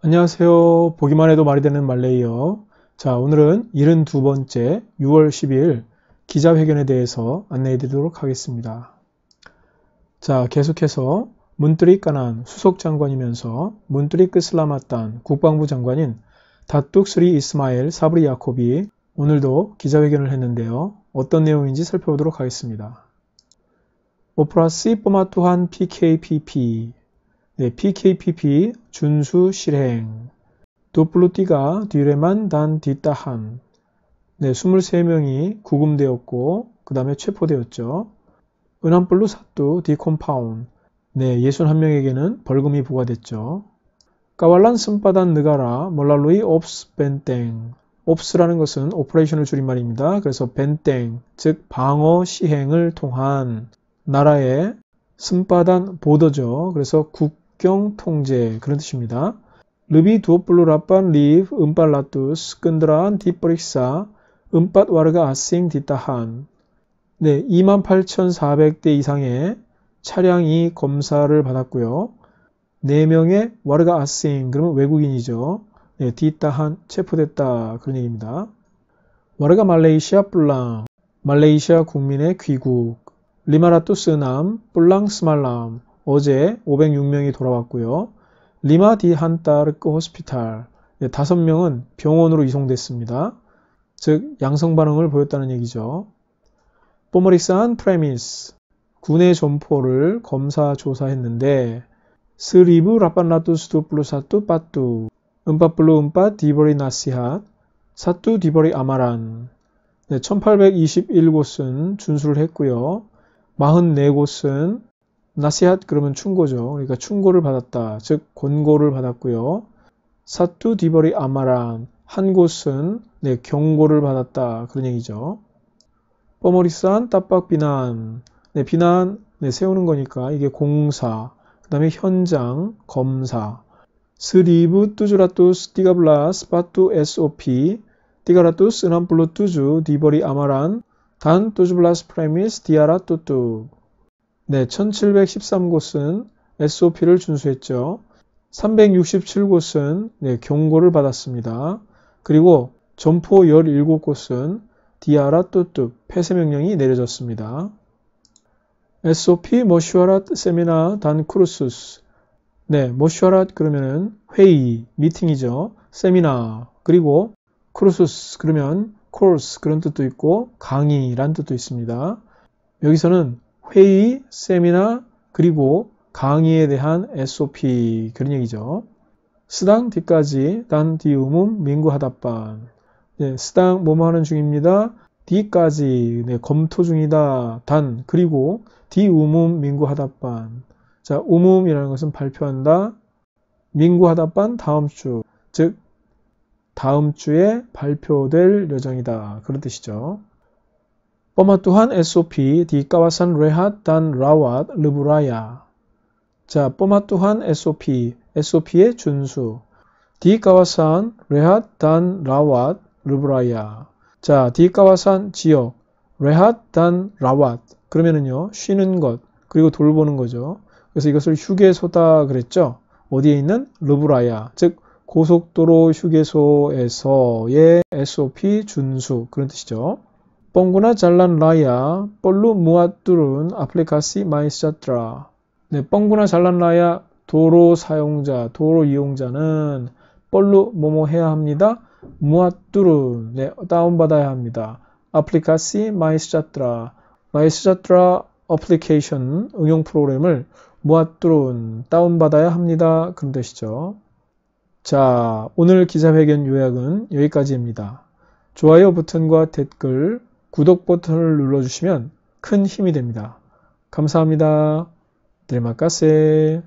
안녕하세요. 보기만 해도 말이 되는 말레이어. 자, 오늘은 72번째 6월 12일 기자회견에 대해서 안내해 드리도록 하겠습니다. 자, 계속해서 문뜨리 까난 수석 장관이면서 문뜨릭 스라마탄 국방부 장관인 다뚝스리 이스마엘 사브리 야코비 오늘도 기자회견을 했는데요. 어떤 내용인지 살펴보도록 하겠습니다. 오프라 C 뽀마투한 PKPP 네, PKPP 준수 실행 도플루띠가 뒤레만 단디따한 네, 23명이 구금되었고 그 다음에 체포되었죠. 은암블루 사뚜 디콤파운 네, 61명에게는 벌금이 부과됐죠. 까왈란 슴바단 느가라 몰랄루이 옵스 벤땡 옵스라는 것은 오퍼레이션을 줄인말입니다. 그래서 벤땡 즉 방어 시행을 통한 나라의 슴바단 보더죠. 그래서 국 국경 통제 그런 뜻입니다. 르비 두어블루 라빤 리브 음빨 라투스 끈드란 라 디프릭사 음빨 와르가 아싱 디타한 네, 28,400대 이상의 차량이 검사를 받았고요. 4명의 와르가 아싱 그러면 외국인이죠. 네, 디타한 체포됐다 그런 얘기입니다. 와르가 말레이시아 블랑 말레이시아 국민의 귀국 리마라투스남 블랑 스말람 어제 506명이 돌아왔고요. 리마 디한타르크 호스피탈 5명은 예, 병원으로 이송됐습니다. 즉 양성 반응을 보였다는 얘기죠. 포머릭산 프레미스 군의 점포를 검사 조사했는데 스리브 라판라투 스투플루 사투 빠뚜 음파블루 음파 디버리 나시하 사투 디버리 아마란 1821곳은 준수를 했고요. 44곳은 나시앗 그러면 충고죠. 그러니까 충고를 받았다. 즉 권고를 받았고요. 사투 디버리 아마란 한 곳은 네, 경고를 받았다. 그런 얘기죠. 뻐머리산 따박 비난 네, 비난 네, 세우는 거니까 이게 공사 그 다음에 현장 검사 스리브 뚜주라뚜스 디가블라 스파뚜 SOP 디가라뚜스남블루 뚜주 디버리 아마란 단 뚜주블라스 프레미스 디아라 뚜뚜 네, 1713곳은 SOP를 준수했죠. 367곳은 네, 경고를 받았습니다. 그리고 점포 17곳은 디아라 뚜뚜 폐쇄 명령이 내려졌습니다. SOP 모슈아랏 세미나 단 크루스스 네, 모슈아라 그러면은 회의, 미팅이죠. 세미나 그리고 크루스스 그러면 코스 그런 뜻도 있고 강의란 뜻도 있습니다. 여기서는 회의, 세미나, 그리고 강의에 대한 SOP 그런 얘기죠. 스당 뒤까지 단 디우문 민구하답반 네, 예, 스당 뭐뭐 하는 중입니다. 뒤까지 네, 검토 중이다. 단 그리고 디우문 민구하답반 자 우문이라는 것은 발표한다. 민구하답반 다음 주즉 다음 주에 발표될 예정이다. 그런 뜻이죠. pematuhan SOP di kawasan rehat dan rawat Leburaya. 자, pematuhan SOP, SOP의 준수. di kawasan rehat dan rawat Leburaya. 자, di kawasan 지역, rehat dan rawat. 그러면은요, 쉬는 것, 그리고 돌보는 거죠. 그래서 이것을 휴게소다 그랬죠. 어디에 있는 르브라야, 즉 고속도로 휴게소에서의 SOP 준수 그런 뜻이죠. Pengguna jalan raya perlu muat turun aplikasi MySejahtera. 네, pengguna jalan raya 도로 사용자, 도로 이용자는 perlu 뭐뭐 해야 합니다. 무at turun 네, 다운받아야 합니다. aplikasi MySejahtera. MySejahtera application 응용 프로그램을 무at turun 다운받아야 합니다. 그런 뜻이죠. 자, 오늘 기자회견 요약은 여기까지입니다. 좋아요 버튼과 댓글, 구독 버튼을 눌러주시면 큰 힘이 됩니다. 감사합니다. 드레마카세